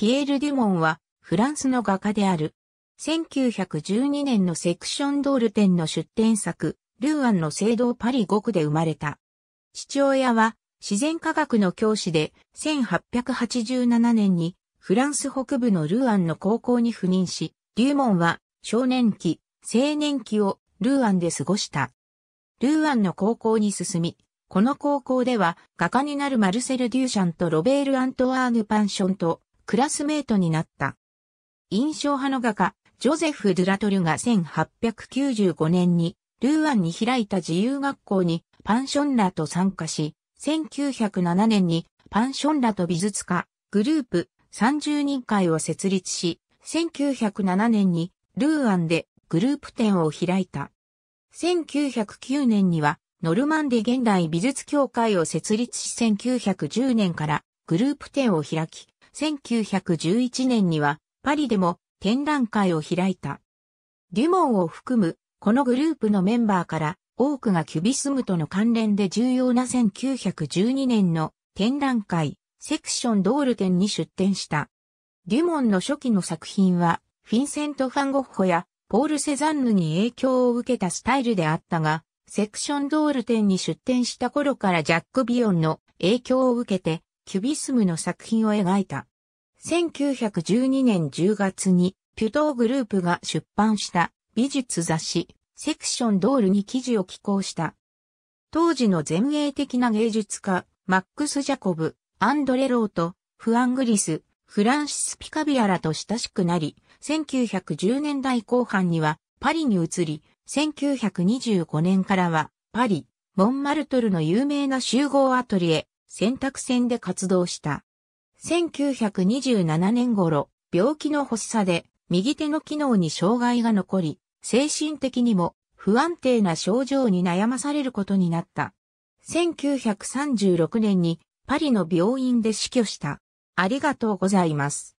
ピエール・デュモンは、フランスの画家である。1912年のセクションドール展の出展作、ルーアンの聖堂パリ5区で生まれた。父親は自然科学の教師で1887年にフランス北部のルーアンの高校に赴任し、デューモンは少年期、青年期をルーアンで過ごした。ルーアンの高校に進み、この高校では画家になるマルセル・デューシャンとロベール・アントワーヌ・パンションとクラスメートになった。印象派の画家、ジョゼフ・ドゥラトルが1895年に、ルーアンに開いた自由学校にパンションラと参加し、1907年にパンションラと美術家、グループ30人会を設立し、1907年にルーアンでグループ展を開いた。1909年にはノルマンデ現代美術協会を設立し1910年からグループ展を開き、1911年にはパリでも展覧会を開いた。デュモンを含むこのグループのメンバーから多くがキュビスムとの関連で重要な1912年の展覧会セクションドール展に出展した。デュモンの初期の作品はフィンセント・ファンゴッホやポール・セザンヌに影響を受けたスタイルであったが、セクションドール展に出展した頃からジャック・ビヨンの影響を受けてキュビスムの作品を描いた。1912年10月にピュトーグループが出版した美術雑誌セクションドールに記事を寄稿した。当時の前衛的な芸術家、マックス・ジャコブ、アンドレ・ローと、フアングリス、フランシス・ピカビアらと親しくなり、1910年代後半にはパリに移り、1925年からはパリ、モンマルトルの有名な集合アトリエ、選択戦で活動した。1927年頃、病気の発作で右手の機能に障害が残り、精神的にも不安定な症状に悩まされることになった。1936年にパリの病院で死去した。ありがとうございます。